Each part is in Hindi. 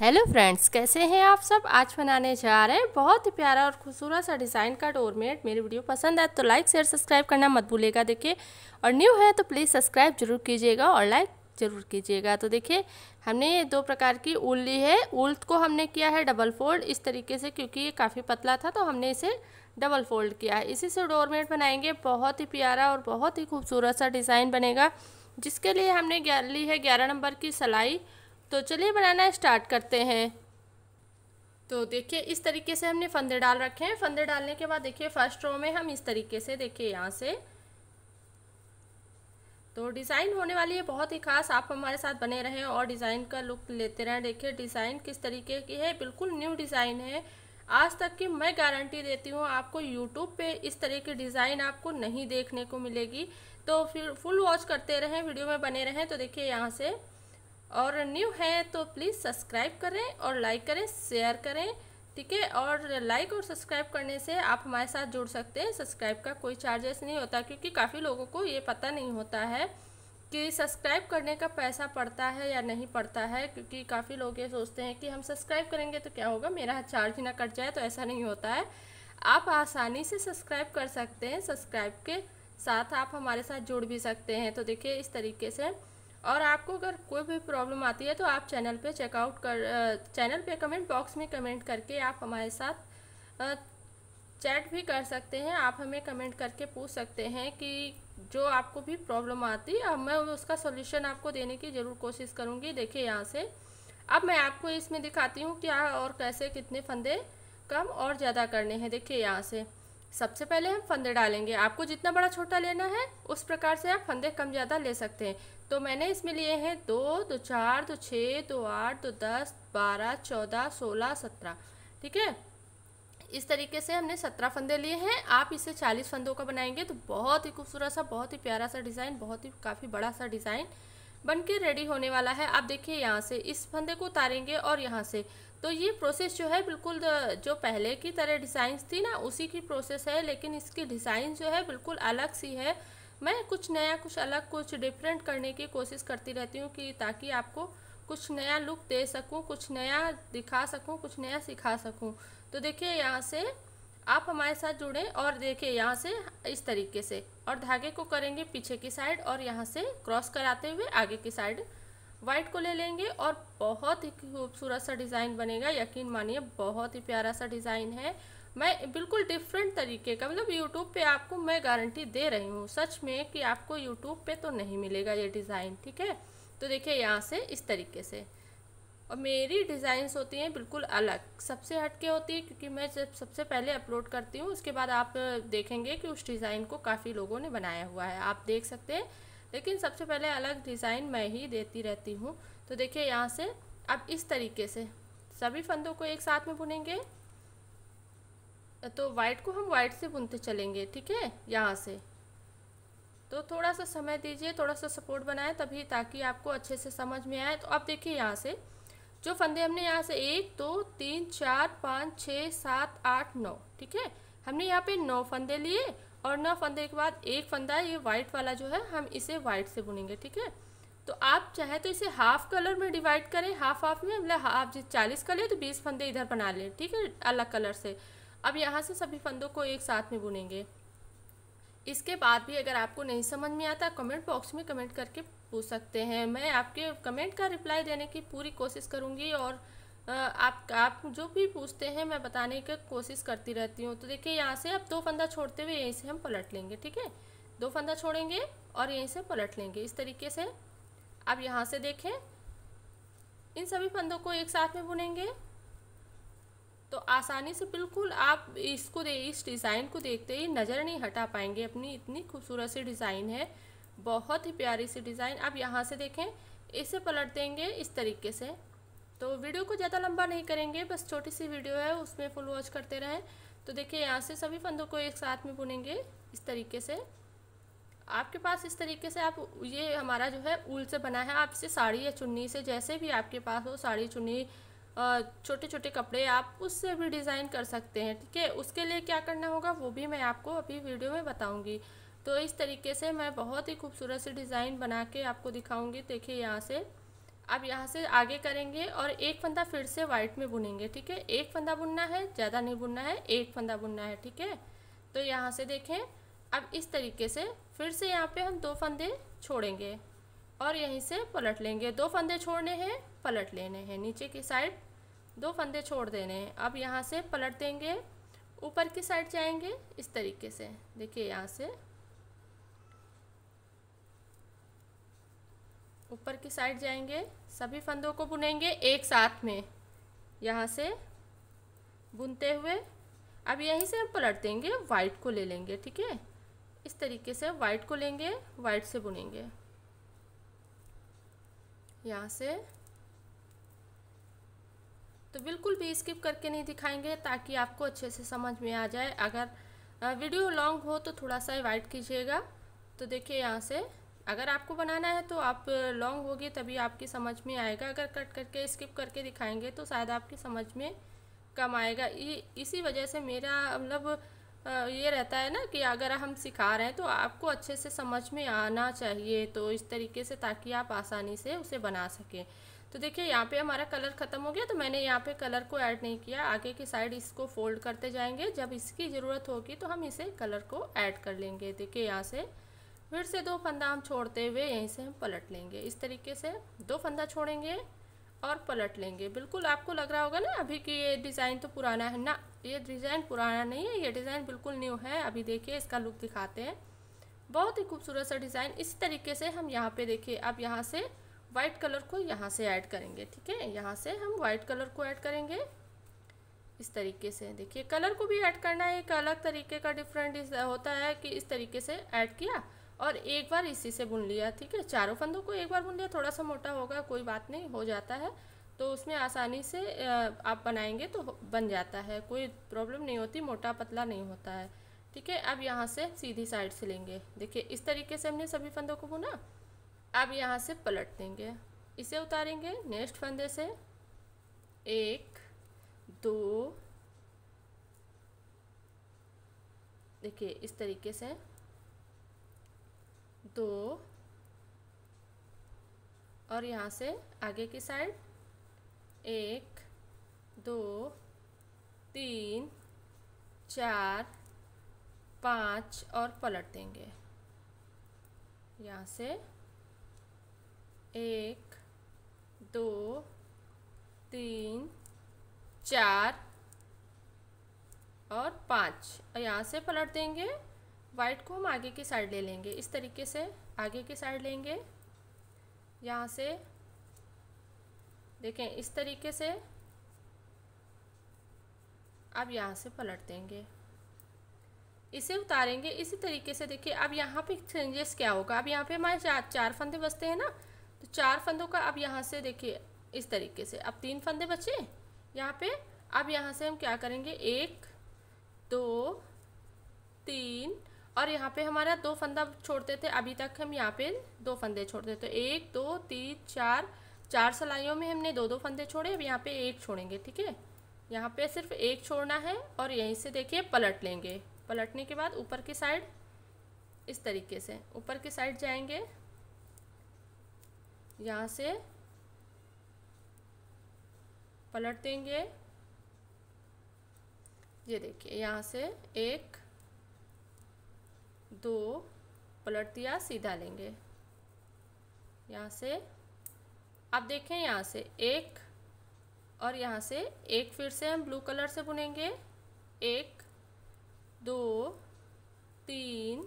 हेलो फ्रेंड्स कैसे हैं आप सब आज बनाने जा रहे हैं बहुत ही प्यारा और खूबसूरत सा डिज़ाइन का डोरमेट मेरी वीडियो पसंद आए तो लाइक शेयर सब्सक्राइब करना मत भूलेगा देखिए और न्यू है तो प्लीज़ सब्सक्राइब जरूर कीजिएगा और लाइक ज़रूर कीजिएगा तो देखिए हमने दो प्रकार की ऊल ली है ऊल को हमने किया है डबल फोल्ड इस तरीके से क्योंकि ये काफ़ी पतला था तो हमने इसे डबल फोल्ड किया है इसी से डोरमेट बनाएंगे बहुत ही प्यारा और बहुत ही खूबसूरत सा डिज़ाइन बनेगा जिसके लिए हमने ली है ग्यारह नंबर की सलाई तो चलिए बनाना स्टार्ट करते हैं तो देखिए इस तरीके से हमने फंदे डाल रखे हैं फंदे डालने के बाद देखिए फर्स्ट रो में हम इस तरीके से देखिए यहाँ से तो डिज़ाइन होने वाली है बहुत ही खास आप हमारे साथ बने रहें और डिज़ाइन का लुक लेते रहें देखिए डिज़ाइन किस तरीके की है बिल्कुल न्यू डिज़ाइन है आज तक की मैं गारंटी देती हूँ आपको यूट्यूब पे इस तरह की डिज़ाइन आपको नहीं देखने को मिलेगी तो फिर फुल वॉच करते रहें वीडियो में बने रहें तो देखिए यहाँ से और न्यू है तो प्लीज़ सब्सक्राइब करें और लाइक करें शेयर करें ठीक है और लाइक और सब्सक्राइब करने से आप हमारे साथ जुड़ सकते हैं सब्सक्राइब का कोई चार्जेस नहीं होता क्योंकि काफ़ी लोगों को ये पता नहीं होता है कि सब्सक्राइब करने का पैसा पड़ता है या नहीं पड़ता है क्योंकि काफ़ी लोग ये सोचते हैं कि हम सब्सक्राइब करेंगे तो क्या होगा मेरा चार्ज ना कट जाए तो ऐसा नहीं होता है आप आसानी से सब्सक्राइब कर सकते हैं सब्सक्राइब के साथ आप हमारे साथ जुड़ भी सकते हैं तो देखिए इस तरीके से और आपको अगर कोई भी प्रॉब्लम आती है तो आप चैनल पे चेकआउट कर चैनल पे कमेंट बॉक्स में कमेंट करके आप हमारे साथ चैट भी कर सकते हैं आप हमें कमेंट करके पूछ सकते हैं कि जो आपको भी प्रॉब्लम आती है मैं उसका सोल्यूशन आपको देने की ज़रूर कोशिश करूँगी देखिए यहाँ से अब मैं आपको इसमें दिखाती हूँ क्या और कैसे कितने फंदे कम और ज़्यादा करने हैं देखिए यहाँ से सबसे पहले हम फंदे डालेंगे आपको जितना बड़ा छोटा लेना है उस प्रकार से आप फंदे कम ज़्यादा ले सकते हैं तो मैंने इसमें लिए हैं दो दो चार दो छः दो आठ दो दस बारह चौदह सोलह सत्रह ठीक है इस तरीके से हमने सत्रह फंदे लिए हैं आप इसे चालीस फंदों का बनाएंगे तो बहुत ही खूबसूरत सा बहुत ही प्यारा सा डिज़ाइन बहुत ही काफ़ी बड़ा सा डिज़ाइन बन के रेडी होने वाला है आप देखिए यहाँ से इस फंदे को उतारेंगे और यहाँ से तो ये प्रोसेस जो है बिल्कुल जो पहले की तरह डिज़ाइंस थी ना उसी की प्रोसेस है लेकिन इसकी डिज़ाइन जो है बिल्कुल अलग सी है मैं कुछ नया कुछ अलग कुछ डिफरेंट करने की कोशिश करती रहती हूँ कि ताकि आपको कुछ नया लुक दे सकूँ कुछ नया दिखा सकूँ कुछ नया सिखा सकूँ तो देखिए यहाँ से आप हमारे साथ जुड़ें और देखिए यहाँ से इस तरीके से और धागे को करेंगे पीछे की साइड और यहाँ से क्रॉस कराते हुए आगे की साइड वाइट को ले लेंगे और बहुत ही खूबसूरत सा डिज़ाइन बनेगा यकीन मानिए बहुत ही प्यारा सा डिज़ाइन है मैं बिल्कुल डिफरेंट तरीके का मतलब यूट्यूब पे आपको मैं गारंटी दे रही हूँ सच में कि आपको यूट्यूब पे तो नहीं मिलेगा ये डिज़ाइन ठीक है तो देखिए यहाँ से इस तरीके से और मेरी डिज़ाइंस होती हैं बिल्कुल अलग सबसे हटके होती है क्योंकि मैं जब सबसे पहले अपलोड करती हूँ उसके बाद आप देखेंगे कि उस डिज़ाइन को काफ़ी लोगों ने बनाया हुआ है आप देख सकते हैं लेकिन सबसे पहले अलग डिज़ाइन मैं ही देती रहती हूँ तो देखिए यहाँ से अब इस तरीके से सभी फंदों को एक साथ में बुनेंगे तो वाइट को हम वाइट से बुनते चलेंगे ठीक है यहाँ से तो थोड़ा सा समय दीजिए थोड़ा सा सपोर्ट बनाए तभी ताकि आपको अच्छे से समझ में आए तो अब देखिए यहाँ से जो फंदे हमने यहाँ से एक दो तीन चार पाँच छः सात आठ नौ ठीक है हमने यहाँ पे नौ फंदे लिए और नौ फंदे के बाद एक फंदा ये वाइट वाला जो है हम इसे वाइट से बुनेंगे ठीक है तो आप चाहे तो इसे हाफ कलर में डिवाइड करें हाफ हाफ में मतलब आप जिस चालीस का ले तो बीस फंदे इधर बना लें ठीक है अलग कलर से अब यहाँ से सभी फंदों को एक साथ में बुनेंगे इसके बाद भी अगर आपको नहीं समझ में आता कमेंट बॉक्स में कमेंट करके पूछ सकते हैं मैं आपके कमेंट का रिप्लाई देने की पूरी कोशिश करूँगी और आप आप जो भी पूछते हैं मैं बताने की कोशिश करती रहती हूँ तो देखिए यहाँ से अब दो फंदा छोड़ते हुए यहीं से हम पलट लेंगे ठीक है दो फंदा छोड़ेंगे और यहीं से पलट लेंगे इस तरीके से अब यहाँ से देखें इन सभी फंदों को एक साथ में बुनेंगे तो आसानी से बिल्कुल आप इसको दे इस डिज़ाइन को देखते ही नज़र नहीं हटा पाएंगे अपनी इतनी खूबसूरत सी डिज़ाइन है बहुत ही प्यारी सी डिज़ाइन अब यहाँ से देखें इसे पलट देंगे इस तरीके से तो वीडियो को ज़्यादा लंबा नहीं करेंगे बस छोटी सी वीडियो है उसमें फुल वॉच करते रहें तो देखिए यहाँ से सभी फंदों को एक साथ में बुनेंगे इस तरीके से आपके पास इस तरीके से आप ये हमारा जो है ऊल से बना है आप इसे साड़ी या चुन्नी से जैसे भी आपके पास हो साड़ी चुन्नी छोटे छोटे कपड़े आप उससे भी डिज़ाइन कर सकते हैं ठीक है उसके लिए क्या करना होगा वो भी मैं आपको अभी वीडियो में बताऊँगी तो इस तरीके से मैं बहुत ही खूबसूरत से डिज़ाइन बना के आपको दिखाऊंगी देखिए यहाँ से अब यहाँ से आगे करेंगे और एक फंदा फिर से वाइट में बुनेंगे ठीक है एक फंदा बुनना है ज़्यादा नहीं बुनना है एक फंदा बुनना है ठीक है तो यहाँ से देखें अब इस तरीके से फिर से यहाँ पे हम दो फंदे छोड़ेंगे और यहीं से पलट लेंगे दो फंदे छोड़ने हैं पलट लेने हैं नीचे की साइड दो फंदे छोड़ देने हैं अब यहाँ से पलट देंगे ऊपर की साइड जाएंगे इस तरीके से देखिए यहाँ से ऊपर की साइड जाएंगे सभी फंदों को बुनेंगे एक साथ में यहाँ से बुनते हुए अब यहीं से हम पलट देंगे वाइट को ले लेंगे ठीक है इस तरीके से वाइट को लेंगे वाइट से बुनेंगे यहाँ से तो बिल्कुल भी स्किप करके नहीं दिखाएंगे ताकि आपको अच्छे से समझ में आ जाए अगर वीडियो लॉन्ग हो तो थोड़ा सा वाइट कीजिएगा तो देखिए यहाँ से अगर आपको बनाना है तो आप लॉन्ग होगी तभी आपकी समझ में आएगा अगर कट करके स्किप करके दिखाएंगे तो शायद आपकी समझ में कम आएगा इसी वजह से मेरा मतलब ये रहता है ना कि अगर हम सिखा रहे हैं तो आपको अच्छे से समझ में आना चाहिए तो इस तरीके से ताकि आप आसानी से उसे बना सकें तो देखिए यहाँ पे हमारा कलर ख़त्म हो गया तो मैंने यहाँ पे कलर को ऐड नहीं किया आगे की साइड इसको फोल्ड करते जाएंगे जब इसकी ज़रूरत होगी तो हम इसे कलर को ऐड कर लेंगे देखिए यहाँ से फिर से दो फंदा हम छोड़ते हुए यहीं से हम पलट लेंगे इस तरीके से दो फंदा छोड़ेंगे और पलट लेंगे बिल्कुल आपको लग रहा होगा ना अभी कि ये डिज़ाइन तो पुराना है ना ये डिज़ाइन पुराना नहीं है ये डिज़ाइन बिल्कुल न्यू है अभी देखिए इसका लुक दिखाते हैं बहुत ही खूबसूरत सा डिज़ाइन इसी तरीके से हम यहाँ पे देखिए अब यहाँ से वाइट कलर को यहाँ से ऐड करेंगे ठीक है यहाँ से हम वाइट कलर को ऐड करेंगे इस तरीके से देखिए कलर को भी ऐड करना है एक अलग तरीके का डिफरेंट होता है कि इस तरीके से ऐड किया और एक बार इसी से बुन लिया ठीक है चारों फंदों को एक बार बुन लिया थोड़ा सा मोटा होगा कोई बात नहीं हो जाता है तो उसमें आसानी से आप बनाएंगे तो बन जाता है कोई प्रॉब्लम नहीं होती मोटा पतला नहीं होता है ठीक है अब यहाँ से सीधी साइड से लेंगे देखिए इस तरीके से हमने सभी फंदों को बुना अब यहाँ से पलट देंगे इसे उतारेंगे नेक्स्ट फंदे से एक दो देखिए इस तरीके से दो तो और यहाँ से आगे की साइड एक दो तीन चार पाँच और पलट देंगे यहाँ से एक दो तीन चार और पाँच और यहाँ से पलट देंगे वाइट को हम आगे की साइड ले लेंगे इस तरीके से आगे की साइड लेंगे यहाँ से देखें इस तरीके से अब यहाँ से पलट देंगे इसे उतारेंगे इसी तरीके से देखिए अब यहाँ पे चेंजेस क्या होगा अब यहाँ पे हमारे चार चार फंदे बचते हैं ना तो चार फंदों का अब यहाँ से देखिए इस तरीके से अब तीन फंदे बचे यहाँ पे अब यहाँ से हम क्या करेंगे एक दो तीन और यहाँ पे हमारा दो फंदा छोड़ते थे अभी तक हम यहाँ पे दो फंदे छोड़ते तो एक दो तीन चार चार सलाइयों में हमने दो दो फंदे छोड़े अब यहाँ पे एक छोड़ेंगे ठीक है यहाँ पे सिर्फ एक छोड़ना है और यहीं से देखिए पलट लेंगे पलटने के बाद ऊपर की साइड इस तरीके से ऊपर की साइड जाएंगे यहाँ से पलट देंगे ये देखिए यहाँ से एक दो पलट दिया सीधा लेंगे यहाँ से आप देखें यहाँ से एक और यहाँ से एक फिर से हम ब्लू कलर से बुनेंगे एक दो तीन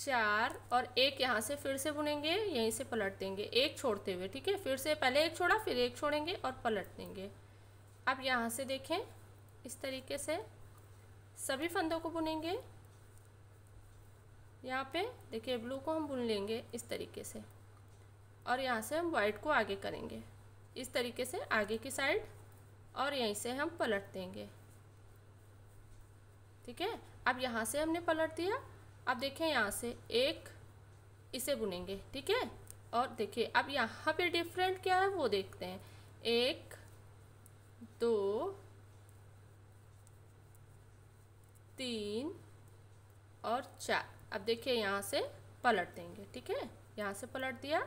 चार और एक यहाँ से फिर से बुनेंगे यहीं से पलट देंगे एक छोड़ते हुए ठीक है फिर से पहले एक छोड़ा फिर एक छोड़ेंगे और पलट देंगे अब यहाँ से देखें इस तरीके से सभी फंदों को बुनेंगे यहाँ पे देखिए ब्लू को हम बुन लेंगे इस तरीके से और यहाँ से हम वाइट को आगे करेंगे इस तरीके से आगे की साइड और यहीं से हम पलट देंगे ठीक है अब यहाँ से हमने पलट दिया अब देखें यहाँ से एक इसे बुनेंगे ठीक है और देखिए अब यहाँ पे डिफरेंट क्या है वो देखते हैं एक दो तीन और चार अब देखिए यहाँ से पलट देंगे ठीक है यहाँ से पलट दिया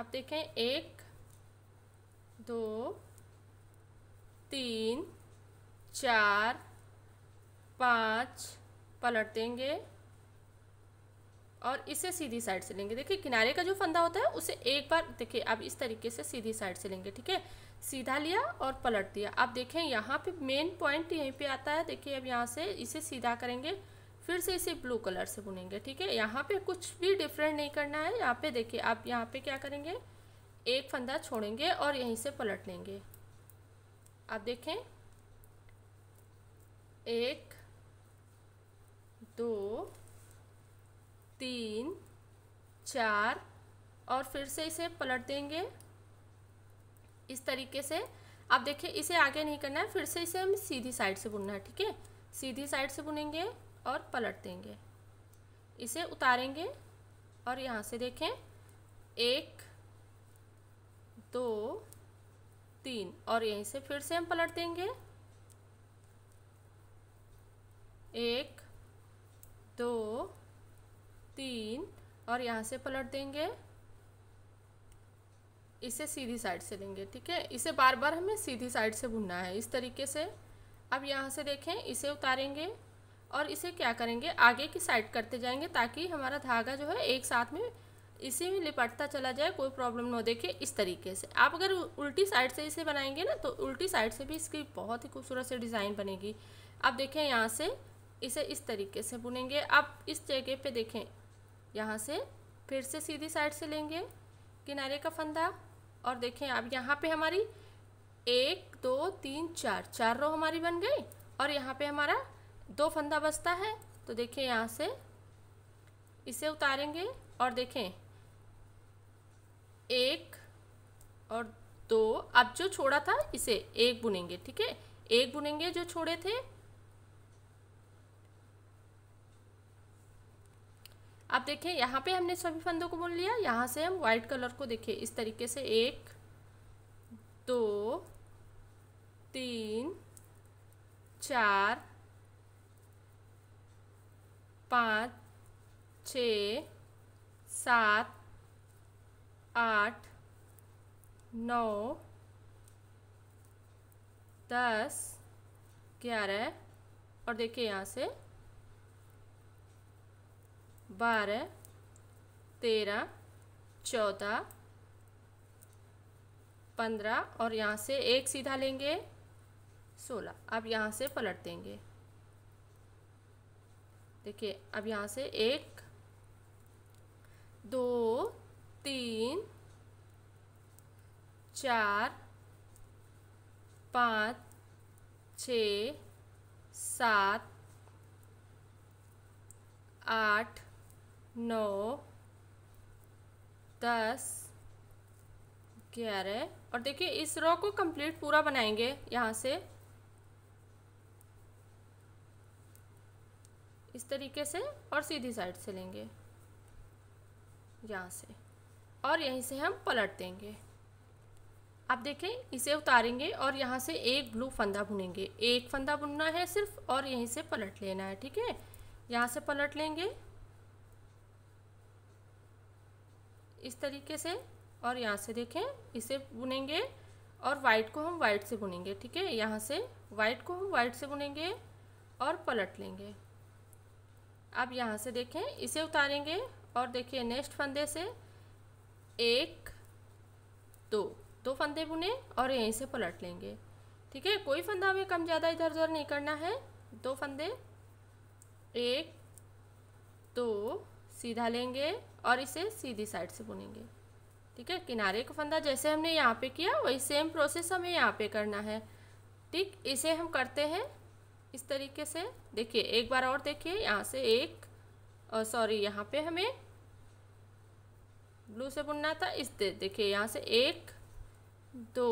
आप देखें एक दो तीन चार पाँच पलट देंगे और इसे सीधी साइड से लेंगे देखिए किनारे का जो फंदा होता है उसे एक बार देखिए अब इस तरीके से सीधी साइड से लेंगे ठीक है सीधा लिया और पलट दिया अब देखें यहाँ पे मेन पॉइंट यहीं पे आता है देखिए अब यहाँ से इसे सीधा करेंगे फिर से इसे ब्लू कलर से बुनेंगे ठीक है यहाँ पे कुछ भी डिफरेंट नहीं करना है यहाँ पे देखिए आप यहाँ पे क्या करेंगे एक फंदा छोड़ेंगे और यहीं से पलट लेंगे आप देखें एक दो तीन चार और फिर से इसे पलट देंगे इस तरीके से आप देखिए इसे आगे नहीं करना है फिर से इसे हम सीधी साइड से बुनना है ठीक है सीधी साइड से बुनेंगे और पलट देंगे इसे उतारेंगे और यहाँ से देखें एक दो तीन और यहीं से फिर से हम पलट देंगे एक दो तीन और यहाँ से पलट देंगे इसे सीधी साइड से लेंगे ठीक है इसे बार बार हमें सीधी साइड से भुनना है इस तरीके से अब यहाँ से देखें इसे उतारेंगे और इसे क्या करेंगे आगे की साइड करते जाएंगे ताकि हमारा धागा जो है एक साथ में इसी में लिपटता चला जाए कोई प्रॉब्लम ना हो देखिए इस तरीके से आप अगर उल्टी साइड से इसे बनाएंगे ना तो उल्टी साइड से भी इसकी बहुत ही खूबसूरत से डिज़ाइन बनेगी अब देखें यहाँ से इसे इस तरीके से बुनेंगे अब इस जगह पे देखें यहाँ से फिर से सीधी साइड से लेंगे किनारे का फंदा और देखें अब यहाँ पे हमारी एक दो तीन चार चार रो हमारी बन गई और यहाँ पे हमारा दो फंदा बचता है तो देखें यहाँ से इसे उतारेंगे और देखें एक और दो अब जो छोड़ा था इसे एक बुनेंगे ठीक है एक बुनेंगे जो छोड़े थे आप देखें यहाँ पे हमने सभी फंदों को बुन लिया यहाँ से हम वाइट कलर को देखें इस तरीके से एक दो तीन चार पाँच छ सात आठ नौ दस ग्यारह और देखिए यहाँ से बारह तेरह चौदह पंद्रह और यहाँ से एक सीधा लेंगे सोलह अब यहाँ से पलट देंगे देखिए अब यहाँ से एक दो तीन चार पाँच छ सात आठ नौ दस ग्यारह और देखिए इस रॉ को कंप्लीट पूरा बनाएंगे यहाँ से इस तरीके से और सीधी साइड से लेंगे यहाँ से और यहीं से हम पलट देंगे आप देखें इसे उतारेंगे और यहाँ से एक ब्लू फंदा बुनेंगे एक फंदा बुनना है सिर्फ और यहीं से पलट लेना है ठीक है यहाँ से पलट लेंगे इस तरीके से और यहाँ से देखें इसे बुनेंगे और वाइट को हम वाइट से बुनेंगे ठीक है यहाँ से वाइट को हम वाइट से बुनेंगे और पलट लेंगे अब यहाँ से देखें इसे उतारेंगे और देखिए नेक्स्ट फंदे से एक दो दो फंदे बुने और यहीं से पलट लेंगे ठीक है कोई फंदा हमें कम ज़्यादा इधर उधर नहीं करना है दो फंदे एक दो सीधा लेंगे और इसे सीधी साइड से बुनेंगे ठीक है किनारे का फंदा जैसे हमने यहाँ पे किया वही सेम प्रोसेस हमें यहाँ पे करना है ठीक इसे हम करते हैं इस तरीके से देखिए एक बार और देखिए यहाँ से एक सॉरी यहाँ पे हमें ब्लू से बुनना था इस देखिए यहाँ से एक दो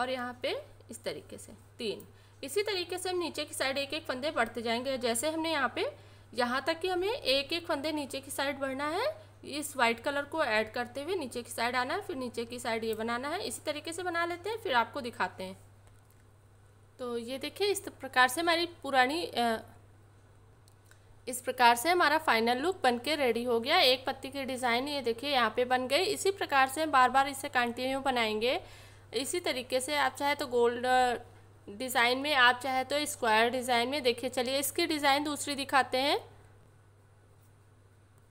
और यहाँ पे इस तरीके से तीन इसी तरीके से हम नीचे की साइड एक एक फंदे बढ़ते जाएंगे जैसे हमने यहाँ पे यहाँ तक कि हमें एक एक फंदे नीचे की साइड बढ़ना है इस वाइट कलर को ऐड करते हुए नीचे की साइड आना है फिर नीचे की साइड ये बनाना है इसी तरीके से बना लेते हैं फिर आपको दिखाते हैं तो ये देखिए इस प्रकार से हमारी पुरानी इस प्रकार से हमारा फाइनल लुक बन के रेडी हो गया एक पत्ती की डिज़ाइन ये देखिए यहाँ पे बन गई इसी प्रकार से हम बार बार इसे कंटिन्यू बनाएंगे इसी तरीके से आप चाहे तो गोल्ड डिज़ाइन में आप चाहे तो स्क्वायर डिज़ाइन में देखिए चलिए इसकी डिज़ाइन दूसरी दिखाते हैं